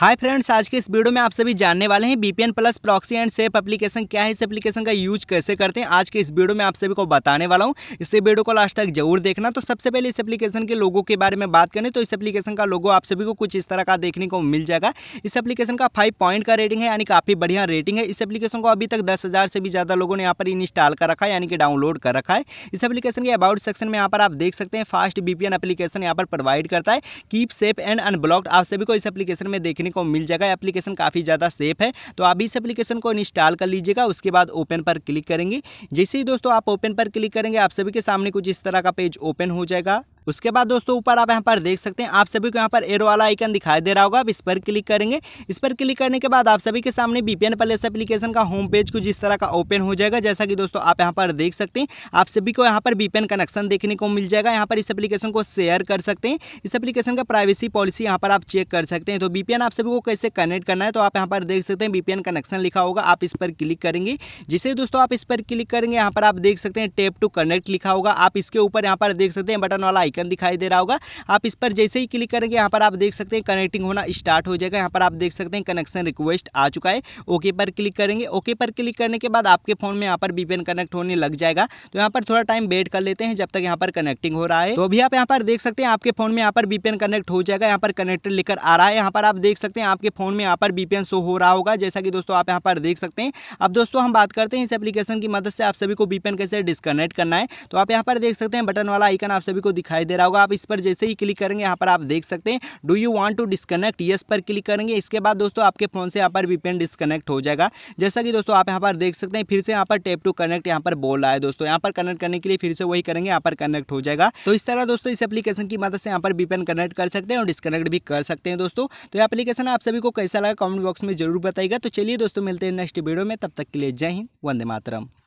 hi friends आज के इस वीडियो में आप सभी जानने वाले हैं VPN plus proxy and safe application क्या है इस एप्लीकेशन का यूज कैसे करते हैं आज के इस वीडियो में आप सभी को बताने वाला हूं इस वीडियो को लास्ट तक जरूर देखना तो सबसे पहले इस एप्लीकेशन के लोगों के बारे में बात करें तो इस एप्लीकेशन का लोगो आप सभी को कुछ इस तरह का देखने को मिल जाएगा इस एप्लीकेशन का फाइव पॉइंट का रेटिंग है यानी काफ़ी बढ़िया रेटिंग है इस एप्लीकेशन को अभी तक दस से भी ज़्यादा लोगों ने यहाँ पर इंस्टॉल कर रखा है यानी कि डाउनलोड कर रखा है इस एप्लीकेशन के अबाउट सेक्शन में यहाँ पर आप देख सकते हैं फास्ट बीपीएन एप्लीकेशन यहाँ पर प्रोवाइड करता है कीप सेफ एंड अनब्लॉक्ड आप सभी को इस एप्लीकेशन में देखने देखने को मिल जाएगा एप्लीकेशन काफ़ी ज़्यादा सेफ है तो आप इस एप्लीकेशन को इंस्टॉल कर लीजिएगा उसके बाद ओपन पर क्लिक करेंगे जैसे ही दोस्तों आप ओपन पर क्लिक करेंगे आप सभी के सामने कुछ इस तरह का पेज ओपन हो जाएगा उसके बाद दोस्तों ऊपर आप यहाँ पर देख सकते हैं आप सभी को यहाँ पर एरो वाला आइकन दिखाई दे रहा होगा आप इस पर क्लिक करेंगे इस पर क्लिक करने के बाद आप सभी के सामने बीपीएन प्लस एप्लीकेशन का होम पेज कुछ इस तरह का ओपन हो जाएगा जैसा कि दोस्तों आप यहाँ पर देख सकते हैं आप सभी को यहाँ पर बीपीएन कनेक्शन देखने को मिल जाएगा यहाँ पर इस एप्लीकेशन को शेयर कर सकते हैं इस एप्लीकेशन का प्राइवेसी पॉलिसी यहाँ पर आप चेक कर सकते हैं तो बीपीएन आप सभी को कैसे कनेक्ट करना है तो आप यहाँ पर देख सकते हैं बीपीएन कनेक्शन लिखा होगा आप इस पर क्लिक करेंगे जिसे दोस्तों आप इस पर क्लिक करेंगे यहाँ पर आप देख सकते हैं टेप टू कनेक्ट लिखा होगा आप इसके ऊपर यहाँ पर देख सकते हैं बटन वाला आइकन आइकन दिखाई दे रहा होगा आप इस पर जैसे ही क्लिक करेंगे यहाँ पर आप देख सकते हैं कनेक्टिंग होना स्टार्ट हो जाएगा यहाँ पर आप देख सकते हैं कनेक्शन रिक्वेस्ट आ चुका है ओके पर क्लिक करेंगे ओके पर क्लिक करने के बाद आपके फ़ोन में यहाँ पर वीपीएन कनेक्ट होने लग जाएगा तो यहाँ पर थोड़ा टाइम वेट कर लेते हैं जब तक यहाँ पर कनेक्टिंग हो रहा है तो अभी आप यहाँ पर देख सकते हैं आपके फ़ोन में यहाँ पर वीपीएन कनेक्ट हो जाएगा यहाँ पर कनेक्टर लेकर आ रहा है यहाँ पर आप देख सकते हैं आपके फ़ोन में यहाँ पर वीपीएन शो हो रहा होगा जैसा कि दोस्तों आप यहाँ पर देख सकते हैं अब दोस्तों हम बात करते हैं इस एप्लीकेशन की मदद से आप सभी को बीपेन कैसे डिस्कनेक्ट करना है तो आप यहाँ पर देख सकते हैं बटन वाला आइकन आप सभी को दिखाई दिखाई दे रहा होगा आप इस पर जैसे ही क्लिक करेंगे यहाँ पर आप देख सकते हैं do you want to disconnect yes पर क्लिक करेंगे इसके बाद दोस्तों आपके फ़ोन से यहाँ पर वीपीएन डिस्कनेक्ट हो जाएगा जैसा कि दोस्तों आप यहाँ पर देख सकते हैं फिर से यहाँ पर टेप टू कनेक्ट यहाँ पर बोल रहा है दोस्तों यहाँ पर कनेक्ट करने के लिए फिर से वही करेंगे यहाँ पर कनेक्ट हो जाएगा तो इस तरह दोस्तों इस एप्लीकेशन की मदद से यहाँ पर वीपीएन कनेक्ट कर सकते हैं और डिस्कनेक्ट भी कर सकते हैं दोस्तों तो यह एप्लीकेशन आप सभी को कैसा लगा कॉमेंट बॉक्स में जरूर बताएगा तो चलिए दोस्तों मिलते हैं नेक्स्ट वीडियो में तब तक के लिए जय हिंद वंदे मातरम